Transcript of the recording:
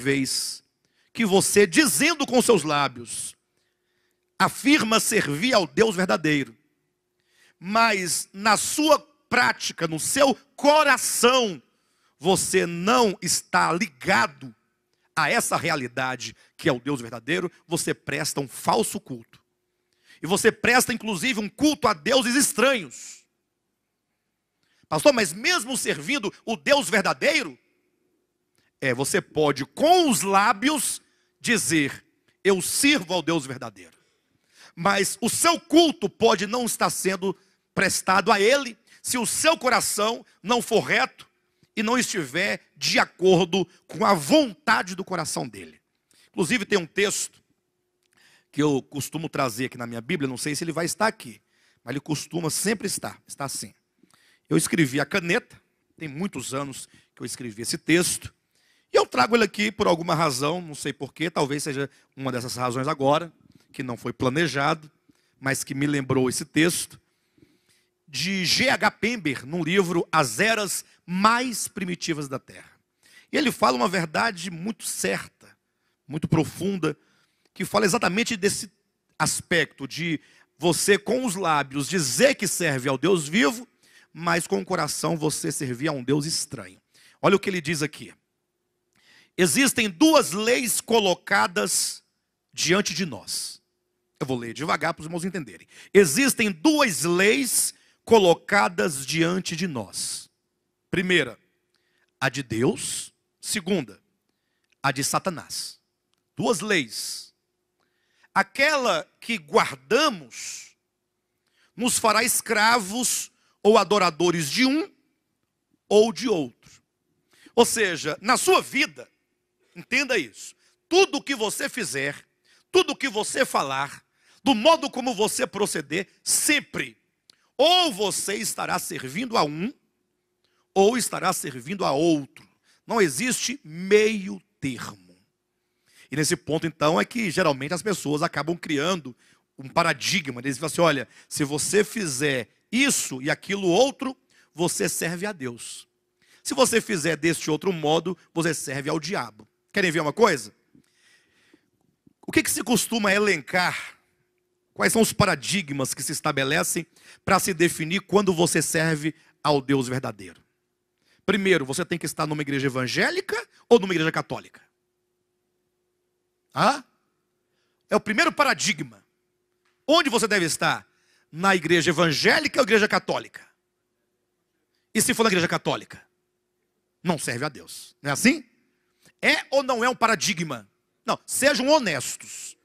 vez que você, dizendo com seus lábios, afirma servir ao Deus verdadeiro, mas na sua prática, no seu coração, você não está ligado a essa realidade que é o Deus verdadeiro, você presta um falso culto. E você presta, inclusive, um culto a deuses estranhos. Pastor, mas mesmo servindo o Deus verdadeiro, é, você pode com os lábios dizer: Eu sirvo ao Deus verdadeiro. Mas o seu culto pode não estar sendo prestado a Ele se o seu coração não for reto e não estiver de acordo com a vontade do coração dele. Inclusive, tem um texto que eu costumo trazer aqui na minha Bíblia, não sei se ele vai estar aqui, mas ele costuma sempre estar, está assim. Eu escrevi a caneta, tem muitos anos que eu escrevi esse texto, e eu trago ele aqui por alguma razão, não sei porquê, talvez seja uma dessas razões agora, que não foi planejado, mas que me lembrou esse texto, de G.H. Pember, num livro As Eras Mais Primitivas da Terra. E ele fala uma verdade muito certa, muito profunda, que fala exatamente desse aspecto de você com os lábios dizer que serve ao Deus vivo, mas com o coração você servir a um Deus estranho. Olha o que ele diz aqui existem duas leis colocadas diante de nós. Eu vou ler devagar para os irmãos entenderem. Existem duas leis colocadas diante de nós. Primeira, a de Deus. Segunda, a de Satanás. Duas leis. Aquela que guardamos nos fará escravos ou adoradores de um ou de outro. Ou seja, na sua vida, Entenda isso. Tudo o que você fizer, tudo o que você falar, do modo como você proceder, sempre, ou você estará servindo a um, ou estará servindo a outro. Não existe meio termo. E nesse ponto, então, é que geralmente as pessoas acabam criando um paradigma. Eles falam assim: olha, se você fizer isso e aquilo outro, você serve a Deus. Se você fizer deste outro modo, você serve ao diabo. Querem ver uma coisa? O que, que se costuma elencar? Quais são os paradigmas que se estabelecem para se definir quando você serve ao Deus verdadeiro? Primeiro, você tem que estar numa igreja evangélica ou numa igreja católica? Ah? É o primeiro paradigma. Onde você deve estar? Na igreja evangélica ou igreja católica? E se for na igreja católica? Não serve a Deus. Não é assim? É ou não é um paradigma? Não, sejam honestos.